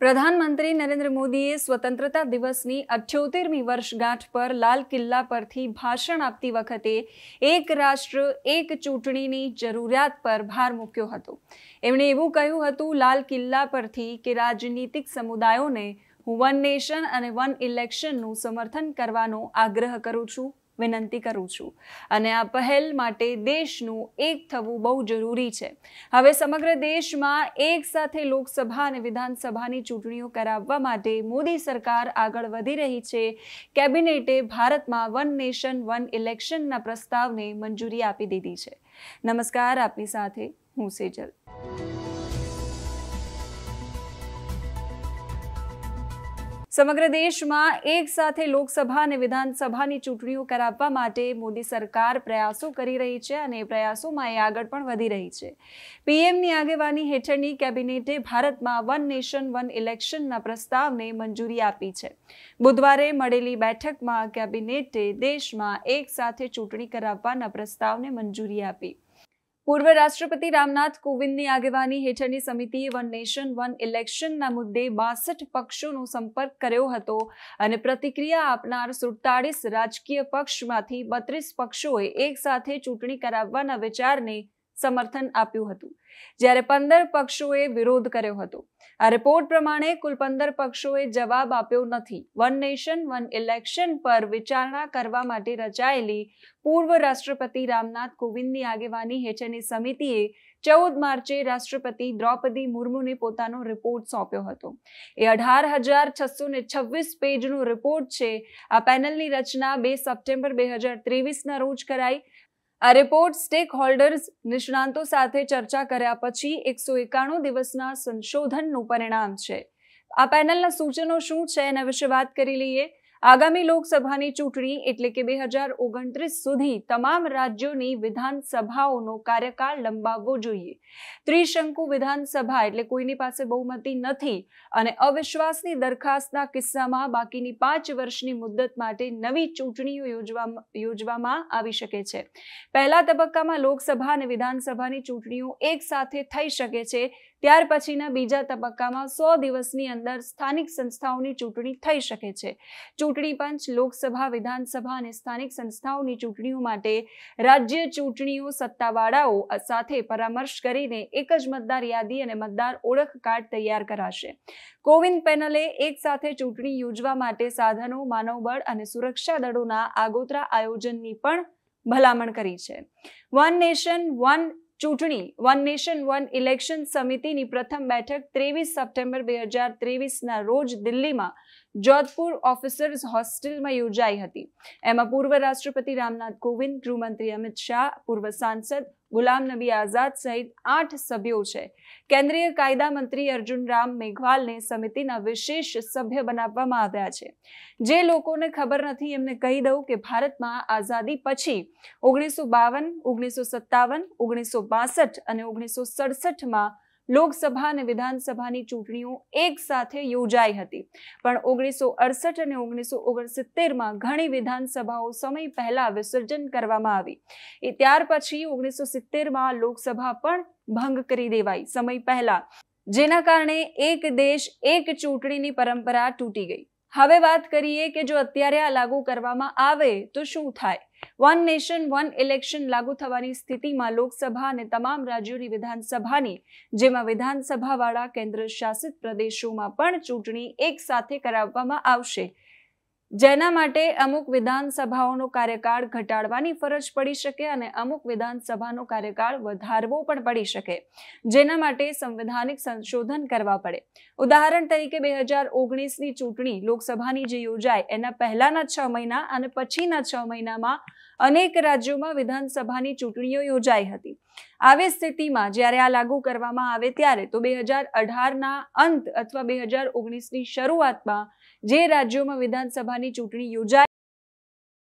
પ્રધાનમંત્રી નરેન્દ્ર મોદીએ સ્વતંત્રતા દિવસની અઠ્યોતેરમી વર્ષગાંઠ પર લાલ કિલ્લા પરથી ભાષણ આપતી વખતે એક રાષ્ટ્ર એક ચૂંટણીની જરૂરિયાત પર ભાર મૂક્યો હતો એમણે એવું કહ્યું હતું લાલ કિલ્લા પરથી કે રાજનીતિક સમુદાયોને હું વન નેશન અને વન ઇલેક્શનનું સમર્થન કરવાનો આગ્રહ કરું છું વિનંતી કરું છું અને આ પહેલ માટે દેશનું એક થવું બહુ જરૂરી છે હવે સમગ્ર દેશમાં એક સાથે લોકસભા અને વિધાનસભાની ચૂંટણીઓ કરાવવા માટે મોદી સરકાર આગળ વધી રહી છે કેબિનેટે ભારતમાં વન નેશન વન ઇલેક્શનના પ્રસ્તાવને મંજૂરી આપી દીધી છે નમસ્કાર આપની સાથે હું સેજલ સમગ્ર દેશમાં એક સાથે લોકસભા અને વિધાનસભાની ચૂંટણીઓ કરાવવા માટે મોદી સરકાર પ્રયાસો કરી રહી છે અને પ્રયાસોમાં એ આગળ પણ વધી રહી છે પીએમની આગેવાની હેઠળની કેબિનેટે ભારતમાં વન નેશન વન ઇલેક્શનના પ્રસ્તાવને મંજૂરી આપી છે બુધવારે મળેલી બેઠકમાં કેબિનેટે દેશમાં એક સાથે ચૂંટણી કરાવવાના પ્રસ્તાવને મંજૂરી આપી પૂર્વ રાષ્ટ્રપતિ રામનાથ કોવિંદની આગેવાની હેઠળની સમિતિએ વન નેશન વન ઇલેક્શનના મુદ્દે બાસઠ પક્ષોનો સંપર્ક કર્યો હતો અને પ્રતિક્રિયા આપનાર સુડતાળીસ રાજકીય પક્ષમાંથી બત્રીસ પક્ષોએ એકસાથે ચૂંટણી કરાવવાના વિચારને સમર્થન આપ્યું હતું જ્યારે પંદર પક્ષોએ વિરોધ કર્યો હતો આ રિપોર્ટ પ્રમાણે કુલ પંદર પક્ષોએ જવાબ આપ્યો નથી વન નેશન વન ઇલેક્શન પર વિચારણા કરવા માટે રચાયેલી પૂર્વ રાષ્ટ્રપતિ રામનાથ કોવિંદની આગેવાની હેઠળની સમિતિએ ચૌદ માર્ચે રાષ્ટ્રપતિ દ્રૌપદી મુર્મુને પોતાનો રિપોર્ટ સોંપ્યો હતો એ અઢાર હજાર છસો ને છવ્વીસ પેજનો રિપોર્ટ છે આ પેનલની રચના બે સપ્ટેમ્બર બે હજાર ત્રેવીસના રોજ કરાઈ આ રિપોર્ટ સ્ટેક હોલ્ડર્સ નિષ્ણાંતો સાથે ચર્ચા કર્યા પછી એકસો એકાણું દિવસના સંશોધનનું પરિણામ છે આ પેનલના સૂચનો શું છે એના વિશે વાત કરી લઈએ આગામી લોકસભાની ચૂંટણી એટલે કે બે હજાર ઓગણત્રીસ સુધી તમામ રાજ્યોની વિધાનસભાઓનો કાર્યકાળ લંબાવવો જોઈએ ત્રિશંકુ વિધાનસભા એટલે કોઈની પાસે બહુમતી નથી અને અવિશ્વાસની દરખાસ્તના કિસ્સામાં બાકીની પાંચ વર્ષની મુદ્દત માટે નવી ચૂંટણીઓ યોજવા યોજવામાં આવી શકે છે પહેલા તબક્કામાં લોકસભા અને વિધાનસભાની ચૂંટણીઓ એક સાથે થઈ શકે છે ત્યાર પછીના બીજા તબક્કામાં સો દિવસની અંદર સ્થાનિક સંસ્થાઓની ચૂંટણી થઈ શકે છે ચૂંટણી પંચ લોકસભા વિધાનસભા અને સ્થાનિક સંસ્થાઓની ચૂંટણીઓ માટે રાજ્ય ચૂંટણીઓ સત્તાવાળાઓ સાથે પરામર્શ કરીને એક જ મતદાર યાદી અને મતદાર ઓળખ કાર્ડ તૈયાર કરાશે કોવિન પેનલે એક સાથે ચૂંટણી યોજવા માટે સાધનો માનવબળ અને સુરક્ષા દળોના આગોતરા આયોજનની પણ ભલામણ કરી છે વન નેશન વન ચૂંટણી વન નેશન વન ઇલેક્શન સમિતિની પ્રથમ બેઠક ત્રેવીસ સપ્ટેમ્બર બે હજાર ત્રેવીસના રોજ દિલ્હીમાં જોધપુર ઓફિસર્સ હોસ્ટેલમાં યોજાઈ હતી એમાં પૂર્વ રાષ્ટ્રપતિ રામનાથ કોવિંદ ગૃહમંત્રી અમિત શાહ પૂર્વ સાંસદ ગુલામ નબી આઝાદ સહિત આઠ સભ્યો છે કેન્દ્રીય કાયદા મંત્રી અર્જુન રામ મેઘવાલને સમિતિના વિશેષ સભ્ય બનાવવામાં આવ્યા છે જે લોકોને ખબર નથી એમને કહી દઉં કે ભારતમાં આઝાદી પછી ઓગણીસો બાવન ઓગણીસો સત્તાવન ઓગણીસો બાસઠ અને ઓગણીસો સડસઠમાં લોકસભા અને વિધાનસભાની ચૂંટણીઓ એક સાથે યોજાઈ હતી પણ ઓગણીસો અડસઠ અને ઓગણીસો ઓગણસિત્તેરમાં ઘણી વિધાનસભાઓ સમય પહેલા વિસર્જન કરવામાં આવી એ ત્યાર પછી ઓગણીસો સિત્તેરમાં લોકસભા પણ ભંગ કરી દેવાઈ સમય પહેલા જેના કારણે એક દેશ એક ચૂંટણીની પરંપરા તૂટી ગઈ હવે વાત કરીએ કે જો અત્યારે આ લાગુ કરવામાં આવે તો શું થાય વન નેશન વન ઇલેક્શન લાગુ થવાની સ્થિતિમાં લોકસભા અને તમામ રાજ્યોની વિધાનસભાની જેમાં વિધાનસભાવાળા કેન્દ્ર શાસિત પ્રદેશોમાં પણ ચૂંટણી એક સાથે કરાવવામાં આવશે જેના માટે અમુક વિધાનસભાઓનો કાર્યકાળ ઘટાડવાની ફરજ પડી શકે અને અમુક વિધાનસભાનો કાર્યકાળ વધારવો પણ પડી શકે જેના માટે સંવિધાનિક સંશોધન કરવા પડે ઉદાહરણ તરીકે બે હજાર ઓગણીસની ચૂંટણી લોકસભાની જે યોજાય એના પહેલાના છ મહિના અને પછીના છ મહિનામાં અનેક રાજ્યોમાં વિધાનસભાની ચૂંટણીઓ યોજાઈ હતી આવી સ્થિતિમાં જ્યારે આ લાગુ કરવામાં આવે ત્યારે તો બે હજાર અઢારના અંત અથવા બે હજાર ઓગણીસની શરૂઆતમાં જે રાજ્યોમાં વિધાનસભાની ચૂંટણી યોજાઈ